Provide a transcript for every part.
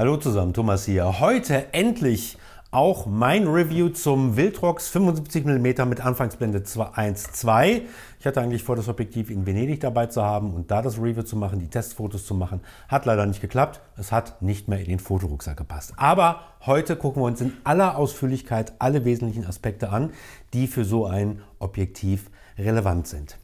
Hallo zusammen, Thomas hier. Heute endlich auch mein Review zum Wildrocks 75mm mit Anfangsblende 1.2. Ich hatte eigentlich vor, das Objektiv in Venedig dabei zu haben und da das Review zu machen, die Testfotos zu machen. Hat leider nicht geklappt. Es hat nicht mehr in den Fotorucksack gepasst. Aber heute gucken wir uns in aller Ausführlichkeit alle wesentlichen Aspekte an, die für so ein Objektiv relevant sind.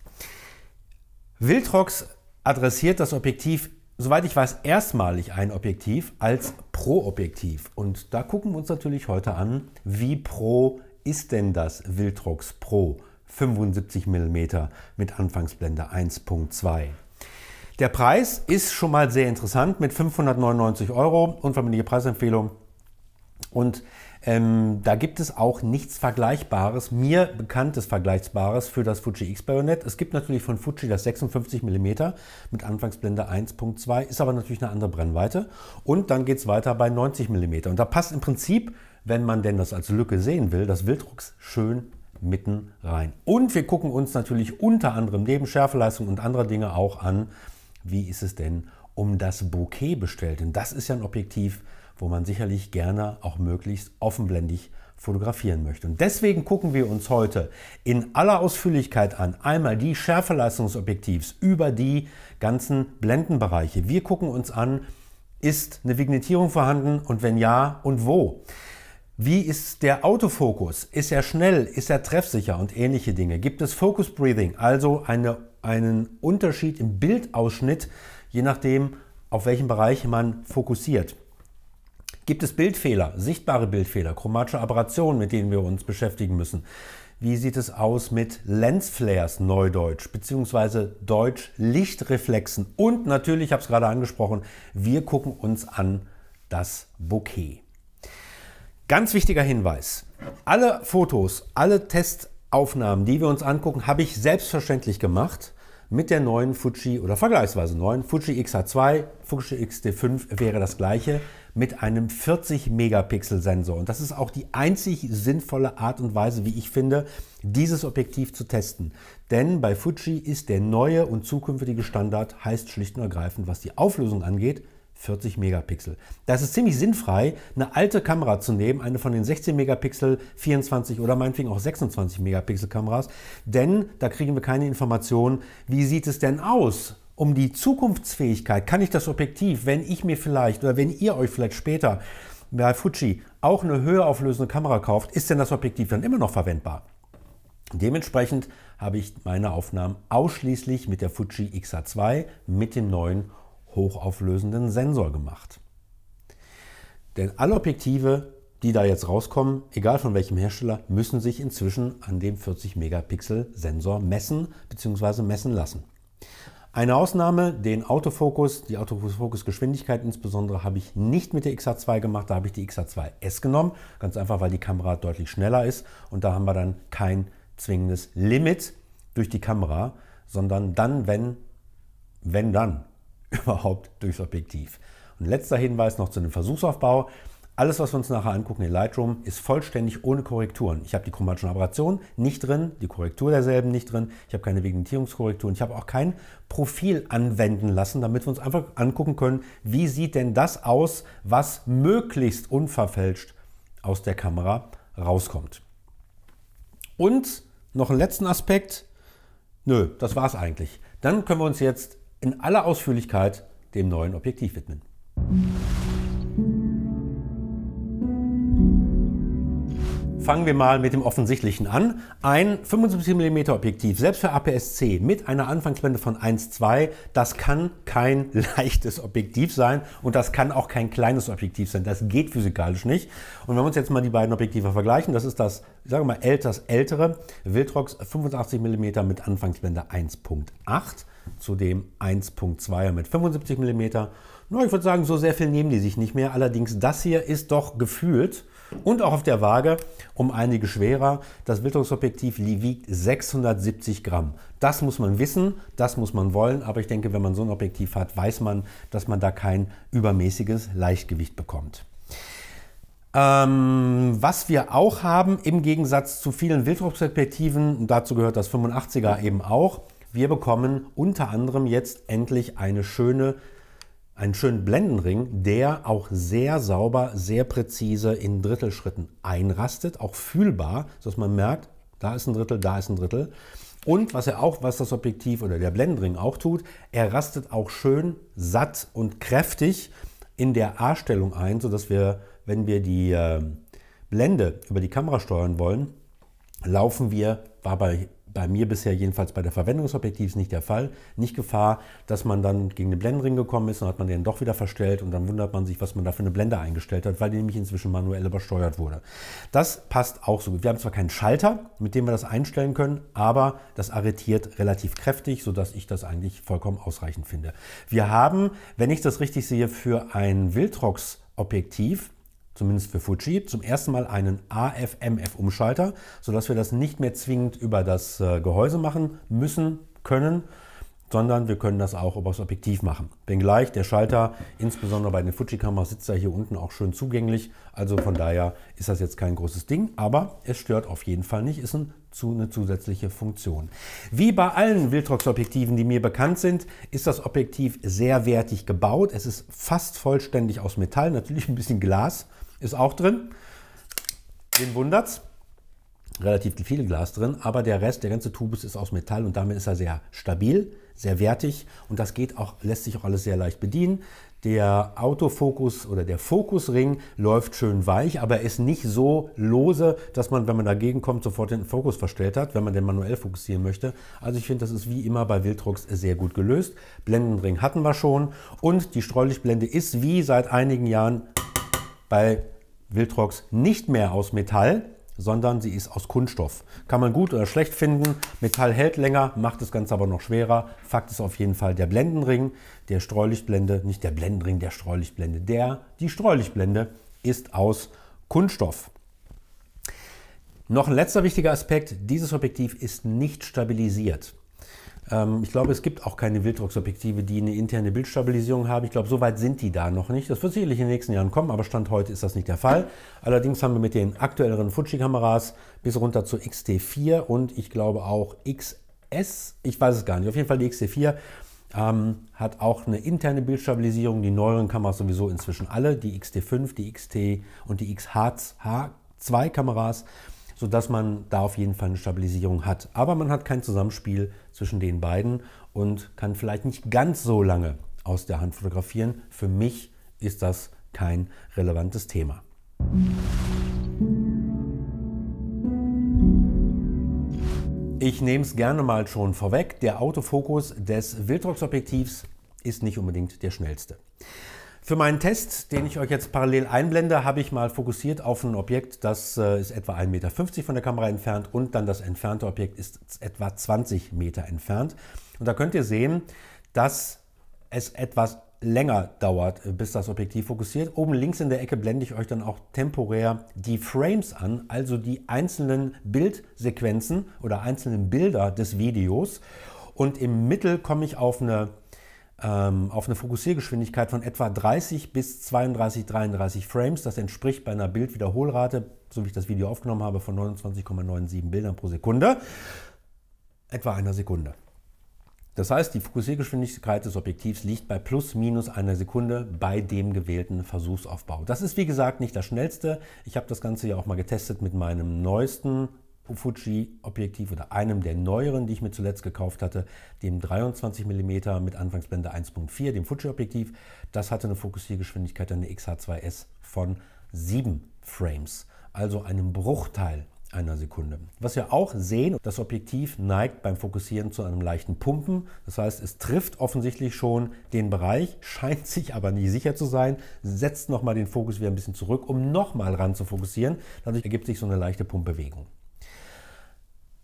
Wildrocks adressiert das Objektiv soweit ich weiß, erstmalig ein Objektiv als Pro-Objektiv. Und da gucken wir uns natürlich heute an, wie pro ist denn das Viltrox Pro 75 mm mit Anfangsblende 1.2. Der Preis ist schon mal sehr interessant mit 599 Euro, unverbindliche Preisempfehlung. Und ähm, da gibt es auch nichts Vergleichbares, mir bekanntes Vergleichbares für das Fuji X-Bayonet. Es gibt natürlich von Fuji das 56 mm mit Anfangsblende 1.2, ist aber natürlich eine andere Brennweite. Und dann geht es weiter bei 90 mm. Und da passt im Prinzip, wenn man denn das als Lücke sehen will, das Wildrucks schön mitten rein. Und wir gucken uns natürlich unter anderem neben Schärfeleistung und anderer Dinge auch an, wie ist es denn um das Bouquet bestellt. Und das ist ja ein Objektiv, wo man sicherlich gerne auch möglichst offenblendig fotografieren möchte. Und deswegen gucken wir uns heute in aller Ausführlichkeit an einmal die Schärfeleistung des Objektivs über die ganzen Blendenbereiche. Wir gucken uns an, ist eine Vignettierung vorhanden und wenn ja und wo. Wie ist der Autofokus? Ist er schnell? Ist er treffsicher und ähnliche Dinge? Gibt es Focus Breathing, also eine, einen Unterschied im Bildausschnitt je nachdem, auf welchen Bereich man fokussiert. Gibt es Bildfehler, sichtbare Bildfehler, chromatische Aberrationen, mit denen wir uns beschäftigen müssen? Wie sieht es aus mit Lensflares, Neudeutsch, beziehungsweise Deutsch Lichtreflexen? Und natürlich, ich habe es gerade angesprochen, wir gucken uns an das Bouquet. Ganz wichtiger Hinweis. Alle Fotos, alle Testaufnahmen, die wir uns angucken, habe ich selbstverständlich gemacht mit der neuen Fuji oder vergleichsweise neuen Fuji XH2, Fuji XT5 wäre das gleiche mit einem 40 Megapixel Sensor. Und das ist auch die einzig sinnvolle Art und Weise, wie ich finde, dieses Objektiv zu testen. Denn bei Fuji ist der neue und zukünftige Standard heißt schlicht und ergreifend, was die Auflösung angeht, 40 Megapixel. Da ist es ziemlich sinnfrei, eine alte Kamera zu nehmen, eine von den 16 Megapixel, 24 oder meinetwegen auch 26 Megapixel Kameras, denn da kriegen wir keine Informationen, wie sieht es denn aus? Um die Zukunftsfähigkeit kann ich das Objektiv, wenn ich mir vielleicht oder wenn ihr euch vielleicht später bei Fuji auch eine höher auflösende Kamera kauft, ist denn das Objektiv dann immer noch verwendbar? Dementsprechend habe ich meine Aufnahmen ausschließlich mit der Fuji XA2 mit dem neuen hochauflösenden Sensor gemacht. Denn alle Objektive, die da jetzt rauskommen, egal von welchem Hersteller, müssen sich inzwischen an dem 40 Megapixel Sensor messen bzw. messen lassen. Eine Ausnahme, den Autofokus, die Autofokusgeschwindigkeit insbesondere, habe ich nicht mit der XH2 gemacht, da habe ich die XH2S genommen, ganz einfach, weil die Kamera deutlich schneller ist und da haben wir dann kein zwingendes Limit durch die Kamera, sondern dann, wenn, wenn dann, überhaupt durchs Objektiv. Und letzter Hinweis noch zu dem Versuchsaufbau. Alles, was wir uns nachher angucken in Lightroom, ist vollständig ohne Korrekturen. Ich habe die chromatischen Aberration nicht drin, die Korrektur derselben nicht drin, ich habe keine Vignettierungskorrektur ich habe auch kein Profil anwenden lassen, damit wir uns einfach angucken können, wie sieht denn das aus, was möglichst unverfälscht aus der Kamera rauskommt. Und noch einen letzten Aspekt. Nö, das war es eigentlich. Dann können wir uns jetzt in aller Ausführlichkeit dem neuen Objektiv widmen. Fangen wir mal mit dem Offensichtlichen an. Ein 75 mm Objektiv, selbst für APS-C, mit einer Anfangsblende von 1,2, das kann kein leichtes Objektiv sein und das kann auch kein kleines Objektiv sein. Das geht physikalisch nicht. Und wenn wir uns jetzt mal die beiden Objektive vergleichen, das ist das, ich sage mal, älters ältere Viltrox 85 mm mit Anfangsblende 1,8 zu dem 1.2er mit 75 mm. Na, ich würde sagen, so sehr viel nehmen die sich nicht mehr. Allerdings, das hier ist doch gefühlt und auch auf der Waage um einige schwerer. Das Wildrucksobjektiv wiegt 670 Gramm. Das muss man wissen, das muss man wollen, aber ich denke, wenn man so ein Objektiv hat, weiß man, dass man da kein übermäßiges Leichtgewicht bekommt. Ähm, was wir auch haben, im Gegensatz zu vielen Wildrucksobjektiven, dazu gehört das 85er eben auch, wir bekommen unter anderem jetzt endlich eine schöne einen schönen Blendenring, der auch sehr sauber, sehr präzise in Drittelschritten einrastet, auch fühlbar, sodass man merkt, da ist ein Drittel, da ist ein Drittel. Und was er auch, was das Objektiv oder der Blendenring auch tut, er rastet auch schön satt und kräftig in der A-Stellung ein, sodass wir, wenn wir die ähm, Blende über die Kamera steuern wollen, laufen wir war bei bei mir bisher jedenfalls bei der Verwendung des Objektivs nicht der Fall, nicht Gefahr, dass man dann gegen den Blendenring gekommen ist und hat man den doch wieder verstellt und dann wundert man sich, was man da für eine Blende eingestellt hat, weil die nämlich inzwischen manuell übersteuert wurde. Das passt auch so gut. Wir haben zwar keinen Schalter, mit dem wir das einstellen können, aber das arretiert relativ kräftig, sodass ich das eigentlich vollkommen ausreichend finde. Wir haben, wenn ich das richtig sehe, für ein Wildrox Objektiv zumindest für Fuji, zum ersten Mal einen afmf umschalter sodass wir das nicht mehr zwingend über das äh, Gehäuse machen müssen, können, sondern wir können das auch über das Objektiv machen. Wenngleich der Schalter, insbesondere bei den Fuji-Kameras, sitzt ja hier unten auch schön zugänglich. Also von daher ist das jetzt kein großes Ding, aber es stört auf jeden Fall nicht, ist ein, eine zusätzliche Funktion. Wie bei allen Viltrox-Objektiven, die mir bekannt sind, ist das Objektiv sehr wertig gebaut. Es ist fast vollständig aus Metall, natürlich ein bisschen Glas, ist auch drin. Wen wundert's? Relativ viel Glas drin, aber der Rest, der ganze Tubus ist aus Metall und damit ist er sehr stabil, sehr wertig und das geht auch, lässt sich auch alles sehr leicht bedienen. Der Autofokus oder der Fokusring läuft schön weich, aber ist nicht so lose, dass man, wenn man dagegen kommt, sofort den Fokus verstellt hat, wenn man den manuell fokussieren möchte. Also ich finde, das ist wie immer bei Wildrux sehr gut gelöst. Blendenring hatten wir schon und die Streulichtblende ist wie seit einigen Jahren bei Wildrox nicht mehr aus Metall, sondern sie ist aus Kunststoff. Kann man gut oder schlecht finden. Metall hält länger, macht das Ganze aber noch schwerer. Fakt ist auf jeden Fall der Blendenring, der Streulichtblende, nicht der Blendenring, der Streulichtblende, der, die Streulichtblende ist aus Kunststoff. Noch ein letzter wichtiger Aspekt, dieses Objektiv ist nicht stabilisiert. Ähm, ich glaube, es gibt auch keine Wildrucksobjektive, die eine interne Bildstabilisierung haben. Ich glaube, so weit sind die da noch nicht. Das wird sicherlich in den nächsten Jahren kommen, aber Stand heute ist das nicht der Fall. Allerdings haben wir mit den aktuelleren Fuji-Kameras bis runter zu XT4 und ich glaube auch XS, ich weiß es gar nicht, auf jeden Fall die XT4 ähm, hat auch eine interne Bildstabilisierung. Die neueren Kameras sowieso inzwischen alle, die XT5, die XT und die XH2-Kameras sodass man da auf jeden Fall eine Stabilisierung hat. Aber man hat kein Zusammenspiel zwischen den beiden und kann vielleicht nicht ganz so lange aus der Hand fotografieren. Für mich ist das kein relevantes Thema. Ich nehme es gerne mal schon vorweg, der Autofokus des Wildtrucksobjektivs ist nicht unbedingt der schnellste. Für meinen Test, den ich euch jetzt parallel einblende, habe ich mal fokussiert auf ein Objekt, das äh, ist etwa 1,50 Meter von der Kamera entfernt und dann das entfernte Objekt ist etwa 20 Meter entfernt. Und da könnt ihr sehen, dass es etwas länger dauert, äh, bis das Objektiv fokussiert. Oben links in der Ecke blende ich euch dann auch temporär die Frames an, also die einzelnen Bildsequenzen oder einzelnen Bilder des Videos. Und im Mittel komme ich auf eine ähm, auf eine Fokussiergeschwindigkeit von etwa 30 bis 32, 33 Frames. Das entspricht bei einer Bildwiederholrate, so wie ich das Video aufgenommen habe, von 29,97 Bildern pro Sekunde, etwa einer Sekunde. Das heißt, die Fokussiergeschwindigkeit des Objektivs liegt bei plus minus einer Sekunde bei dem gewählten Versuchsaufbau. Das ist wie gesagt nicht das schnellste. Ich habe das Ganze ja auch mal getestet mit meinem neuesten Fuji-Objektiv oder einem der neueren, die ich mir zuletzt gekauft hatte, dem 23 mm mit Anfangsblende 1.4, dem Fuji-Objektiv. Das hatte eine Fokussiergeschwindigkeit an der XH2S von 7 Frames, also einem Bruchteil einer Sekunde. Was wir auch sehen, das Objektiv neigt beim Fokussieren zu einem leichten Pumpen. Das heißt, es trifft offensichtlich schon den Bereich, scheint sich aber nie sicher zu sein, setzt nochmal den Fokus wieder ein bisschen zurück, um nochmal ran zu fokussieren. Dadurch ergibt sich so eine leichte Pumpbewegung.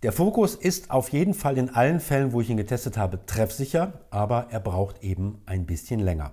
Der Fokus ist auf jeden Fall in allen Fällen, wo ich ihn getestet habe, treffsicher, aber er braucht eben ein bisschen länger.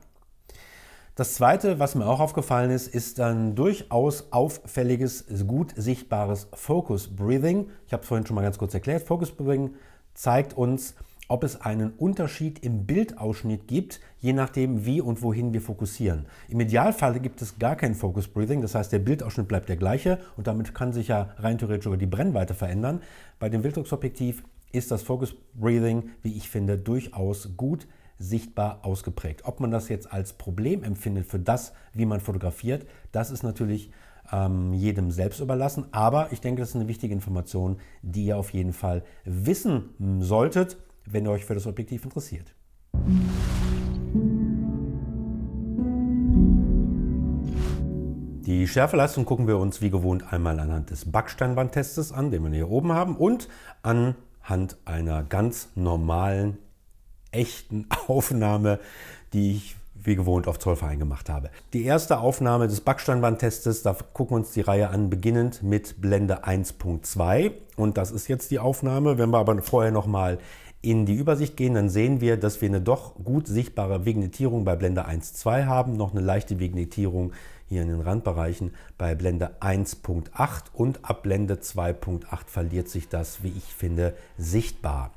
Das zweite, was mir auch aufgefallen ist, ist ein durchaus auffälliges, gut sichtbares Focus Breathing. Ich habe es vorhin schon mal ganz kurz erklärt. Focus Breathing zeigt uns, ob es einen Unterschied im Bildausschnitt gibt, je nachdem, wie und wohin wir fokussieren. Im Idealfall gibt es gar kein Focus Breathing, das heißt, der Bildausschnitt bleibt der gleiche und damit kann sich ja rein theoretisch sogar die Brennweite verändern. Bei dem Wilddrucksobjektiv ist das Focus Breathing, wie ich finde, durchaus gut sichtbar ausgeprägt. Ob man das jetzt als Problem empfindet für das, wie man fotografiert, das ist natürlich ähm, jedem selbst überlassen. Aber ich denke, das ist eine wichtige Information, die ihr auf jeden Fall wissen solltet, wenn ihr euch für das Objektiv interessiert. Die Schärfeleistung gucken wir uns wie gewohnt einmal anhand des Backsteinbandtestes an, den wir hier oben haben, und anhand einer ganz normalen, echten Aufnahme, die ich wie gewohnt auf Zollverein gemacht habe. Die erste Aufnahme des Backsteinbandtestes, da gucken wir uns die Reihe an, beginnend mit Blende 1.2 und das ist jetzt die Aufnahme. Wenn wir aber vorher nochmal in die Übersicht gehen, dann sehen wir, dass wir eine doch gut sichtbare Vignettierung bei Blende 1.2 haben, noch eine leichte Vignettierung hier in den Randbereichen bei Blende 1.8 und ab Blende 2.8 verliert sich das, wie ich finde, sichtbar.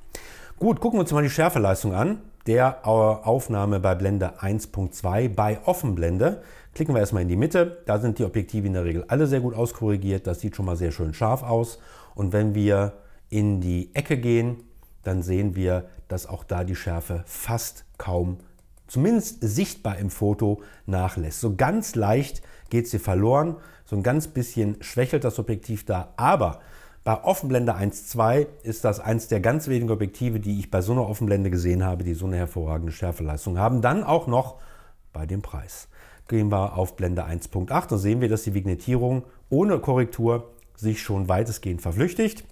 Gut, gucken wir uns mal die Schärfeleistung an. Der Aufnahme bei Blende 1.2 bei Offenblende. Klicken wir erstmal in die Mitte. Da sind die Objektive in der Regel alle sehr gut auskorrigiert. Das sieht schon mal sehr schön scharf aus. Und wenn wir in die Ecke gehen, dann sehen wir, dass auch da die Schärfe fast kaum zumindest sichtbar im Foto nachlässt. So ganz leicht geht sie verloren, so ein ganz bisschen schwächelt das Objektiv da, aber bei Offenblende 1.2 ist das eins der ganz wenigen Objektive, die ich bei so einer Offenblende gesehen habe, die so eine hervorragende Schärfeleistung haben. Dann auch noch bei dem Preis. Gehen wir auf Blende 1.8 und sehen wir, dass die Vignettierung ohne Korrektur sich schon weitestgehend verflüchtigt.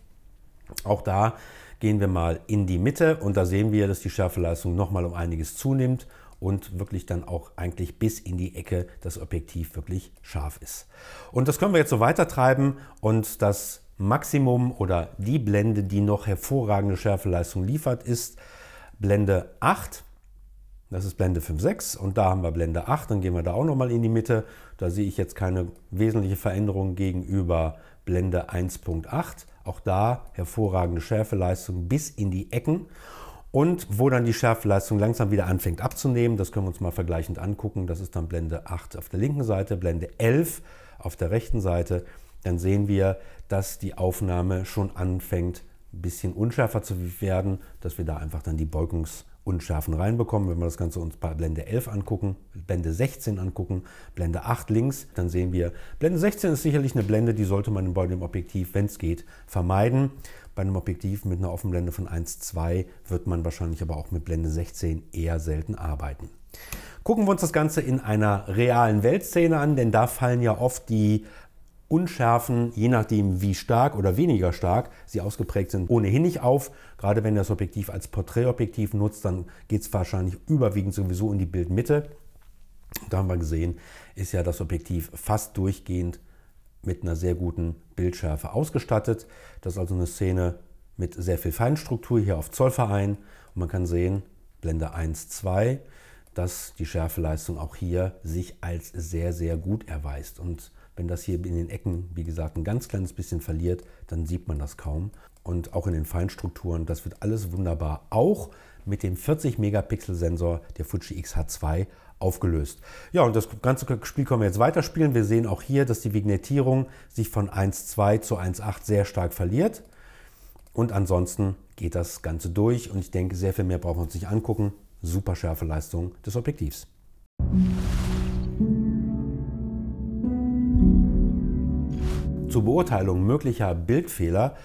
Auch da gehen wir mal in die Mitte und da sehen wir, dass die Schärfeleistung nochmal um einiges zunimmt und wirklich dann auch eigentlich bis in die Ecke das Objektiv wirklich scharf ist. Und das können wir jetzt so weiter treiben und das Maximum oder die Blende, die noch hervorragende Schärfeleistung liefert, ist Blende 8. Das ist Blende 5.6 und da haben wir Blende 8. Dann gehen wir da auch nochmal in die Mitte. Da sehe ich jetzt keine wesentliche Veränderung gegenüber Blende 1.8. Auch da hervorragende Schärfeleistung bis in die Ecken und wo dann die Schärfeleistung langsam wieder anfängt abzunehmen. Das können wir uns mal vergleichend angucken. Das ist dann Blende 8 auf der linken Seite, Blende 11 auf der rechten Seite. Dann sehen wir, dass die Aufnahme schon anfängt, ein bisschen unschärfer zu werden, dass wir da einfach dann die Beugungs- Unschärfen reinbekommen. Wenn wir das Ganze uns bei Blende 11 angucken, Blende 16 angucken, Blende 8 links, dann sehen wir, Blende 16 ist sicherlich eine Blende, die sollte man bei dem Objektiv, wenn es geht, vermeiden. Bei einem Objektiv mit einer Offenblende von 1,2 wird man wahrscheinlich aber auch mit Blende 16 eher selten arbeiten. Gucken wir uns das Ganze in einer realen Weltszene an, denn da fallen ja oft die Unschärfen, je nachdem wie stark oder weniger stark sie ausgeprägt sind, ohnehin nicht auf. Gerade wenn ihr das Objektiv als Porträtobjektiv nutzt, dann geht es wahrscheinlich überwiegend sowieso in die Bildmitte. Da haben wir gesehen, ist ja das Objektiv fast durchgehend mit einer sehr guten Bildschärfe ausgestattet. Das ist also eine Szene mit sehr viel Feinstruktur hier auf Zollverein. Und man kann sehen, Blende 1, 2, dass die Schärfeleistung auch hier sich als sehr, sehr gut erweist. Und wenn das hier in den Ecken, wie gesagt, ein ganz kleines bisschen verliert, dann sieht man das kaum. Und auch in den Feinstrukturen, das wird alles wunderbar. Auch mit dem 40-Megapixel-Sensor der Fuji X-H2 aufgelöst. Ja, und das ganze Spiel können wir jetzt weiterspielen. Wir sehen auch hier, dass die Vignettierung sich von 1.2 zu 1.8 sehr stark verliert. Und ansonsten geht das Ganze durch und ich denke, sehr viel mehr brauchen wir uns nicht angucken. Super scharfe Leistung des Objektivs. zur Beurteilung möglicher Bildfehler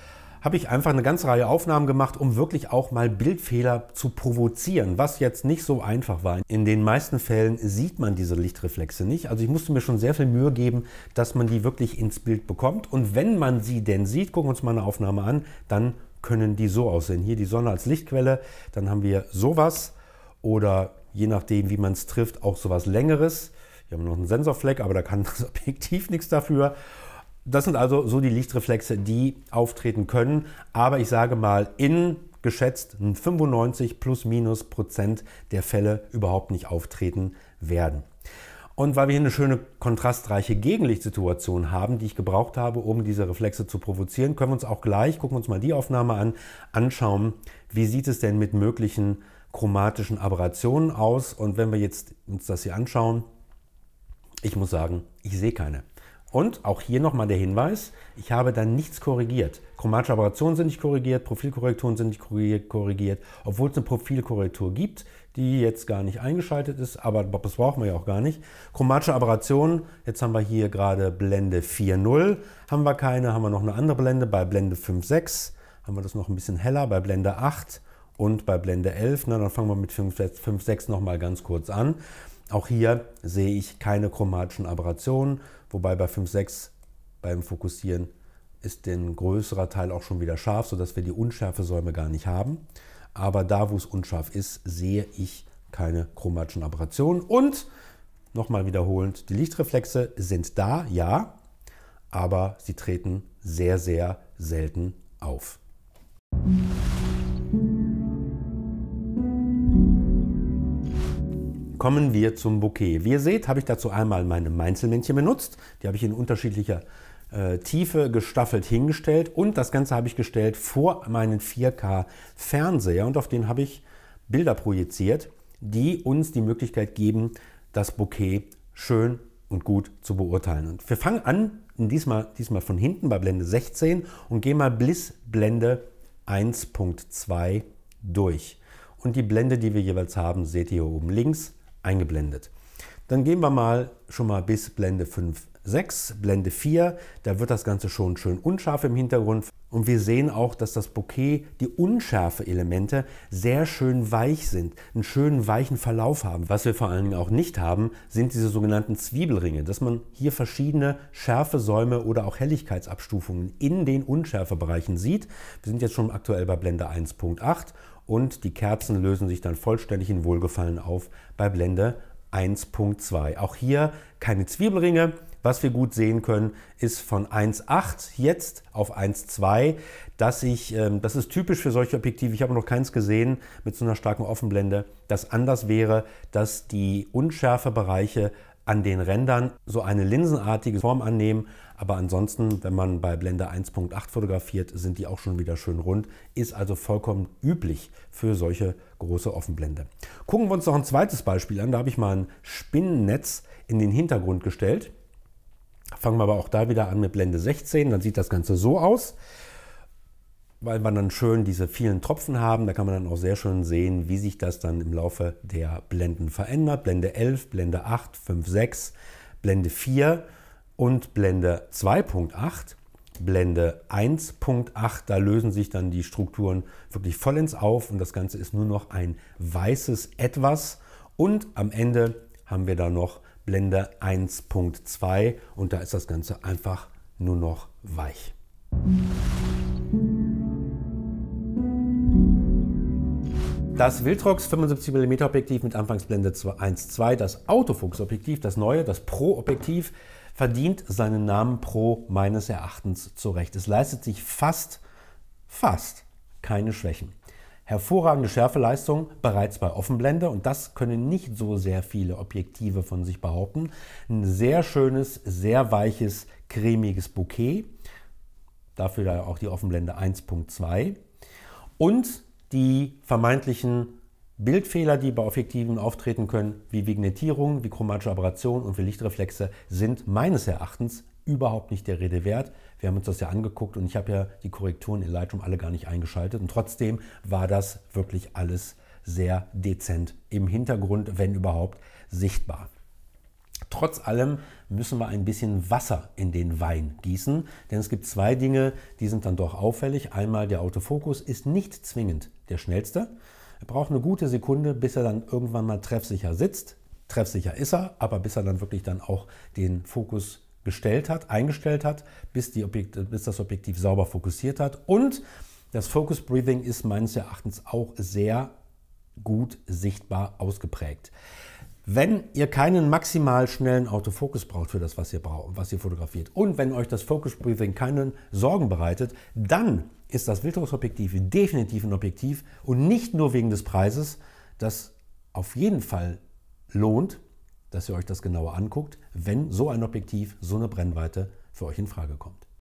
habe ich einfach eine ganze Reihe Aufnahmen gemacht, um wirklich auch mal Bildfehler zu provozieren, was jetzt nicht so einfach war. In den meisten Fällen sieht man diese Lichtreflexe nicht. Also ich musste mir schon sehr viel Mühe geben, dass man die wirklich ins Bild bekommt. Und wenn man sie denn sieht, gucken wir uns mal eine Aufnahme an, dann können die so aussehen. Hier die Sonne als Lichtquelle, dann haben wir sowas oder je nachdem, wie man es trifft, auch sowas längeres. Hier haben wir noch einen Sensorfleck, aber da kann das Objektiv nichts dafür. Das sind also so die Lichtreflexe, die auftreten können. Aber ich sage mal, in geschätzt 95 plus minus Prozent der Fälle überhaupt nicht auftreten werden. Und weil wir hier eine schöne kontrastreiche Gegenlichtsituation haben, die ich gebraucht habe, um diese Reflexe zu provozieren, können wir uns auch gleich, gucken wir uns mal die Aufnahme an, anschauen, wie sieht es denn mit möglichen chromatischen Aberrationen aus. Und wenn wir jetzt uns das hier anschauen, ich muss sagen, ich sehe keine. Und auch hier nochmal der Hinweis, ich habe dann nichts korrigiert. Chromatische Aberrationen sind nicht korrigiert, Profilkorrekturen sind nicht korrigiert, obwohl es eine Profilkorrektur gibt, die jetzt gar nicht eingeschaltet ist, aber das brauchen wir ja auch gar nicht. Chromatische Aberrationen, jetzt haben wir hier gerade Blende 4.0, haben wir keine, haben wir noch eine andere Blende, bei Blende 5.6 haben wir das noch ein bisschen heller, bei Blende 8 und bei Blende 11, na, dann fangen wir mit 5.6 nochmal ganz kurz an. Auch hier sehe ich keine chromatischen Aberrationen, Wobei bei 5,6 beim Fokussieren ist ein größerer Teil auch schon wieder scharf, sodass wir die unschärfe Säume gar nicht haben. Aber da, wo es unscharf ist, sehe ich keine chromatischen Aberrationen. Und nochmal wiederholend, die Lichtreflexe sind da, ja, aber sie treten sehr, sehr selten auf. kommen wir zum Bouquet. Wie ihr seht, habe ich dazu einmal meine Meinzelmännchen benutzt. Die habe ich in unterschiedlicher äh, Tiefe gestaffelt hingestellt und das Ganze habe ich gestellt vor meinen 4K-Fernseher und auf den habe ich Bilder projiziert, die uns die Möglichkeit geben, das Bouquet schön und gut zu beurteilen. Und wir fangen an, diesmal, diesmal von hinten bei Blende 16 und gehen mal bis Blende 1.2 durch. Und die Blende, die wir jeweils haben, seht ihr hier oben links eingeblendet. Dann gehen wir mal schon mal bis Blende 5, 6, Blende 4. Da wird das Ganze schon schön unscharf im Hintergrund. Und wir sehen auch, dass das Bouquet, die unschärfe Elemente, sehr schön weich sind, einen schönen weichen Verlauf haben. Was wir vor allen Dingen auch nicht haben, sind diese sogenannten Zwiebelringe, dass man hier verschiedene Schärfesäume oder auch Helligkeitsabstufungen in den Unschärfebereichen sieht. Wir sind jetzt schon aktuell bei Blende 1.8 und die Kerzen lösen sich dann vollständig in Wohlgefallen auf bei Blende 1.2. Auch hier keine Zwiebelringe. Was wir gut sehen können, ist von 1.8 jetzt auf 1.2, dass ich, ähm, das ist typisch für solche Objektive, ich habe noch keins gesehen mit so einer starken Offenblende, dass anders wäre, dass die unschärfe Bereiche an den Rändern so eine linsenartige Form annehmen aber ansonsten, wenn man bei Blende 1.8 fotografiert, sind die auch schon wieder schön rund. Ist also vollkommen üblich für solche große Offenblende. Gucken wir uns noch ein zweites Beispiel an. Da habe ich mal ein Spinnennetz in den Hintergrund gestellt. Fangen wir aber auch da wieder an mit Blende 16. Dann sieht das Ganze so aus weil man dann schön diese vielen Tropfen haben. Da kann man dann auch sehr schön sehen, wie sich das dann im Laufe der Blenden verändert. Blende 11, Blende 8, 5, 6, Blende 4 und Blende 2.8. Blende 1.8, da lösen sich dann die Strukturen wirklich vollends auf und das Ganze ist nur noch ein weißes Etwas. Und am Ende haben wir da noch Blende 1.2 und da ist das Ganze einfach nur noch weich. Das Viltrox 75 mm Objektiv mit Anfangsblende 1.2, das Autofokusobjektiv, das neue, das Pro-Objektiv, verdient seinen Namen Pro meines Erachtens zurecht. Es leistet sich fast, fast keine Schwächen. Hervorragende Schärfeleistung bereits bei Offenblende und das können nicht so sehr viele Objektive von sich behaupten. Ein sehr schönes, sehr weiches, cremiges Bouquet. Dafür da auch die Offenblende 1.2 und die vermeintlichen Bildfehler, die bei Objektiven auftreten können, wie Vignettierung, wie chromatische Aberration und wie Lichtreflexe, sind meines Erachtens überhaupt nicht der Rede wert. Wir haben uns das ja angeguckt und ich habe ja die Korrekturen in Lightroom alle gar nicht eingeschaltet und trotzdem war das wirklich alles sehr dezent im Hintergrund, wenn überhaupt, sichtbar. Trotz allem müssen wir ein bisschen Wasser in den Wein gießen, denn es gibt zwei Dinge, die sind dann doch auffällig. Einmal der Autofokus ist nicht zwingend der schnellste. Er braucht eine gute Sekunde, bis er dann irgendwann mal treffsicher sitzt. Treffsicher ist er, aber bis er dann wirklich dann auch den Fokus gestellt hat, eingestellt hat, bis, Objekt, bis das Objektiv sauber fokussiert hat. Und das Focus Breathing ist meines Erachtens auch sehr gut sichtbar ausgeprägt. Wenn ihr keinen maximal schnellen Autofokus braucht für das, was ihr braucht, was ihr fotografiert, und wenn euch das Focus Breathing keinen Sorgen bereitet, dann ist das Wildhausobjektiv definitiv ein Objektiv und nicht nur wegen des Preises, das auf jeden Fall lohnt, dass ihr euch das genauer anguckt, wenn so ein Objektiv, so eine Brennweite für euch in Frage kommt.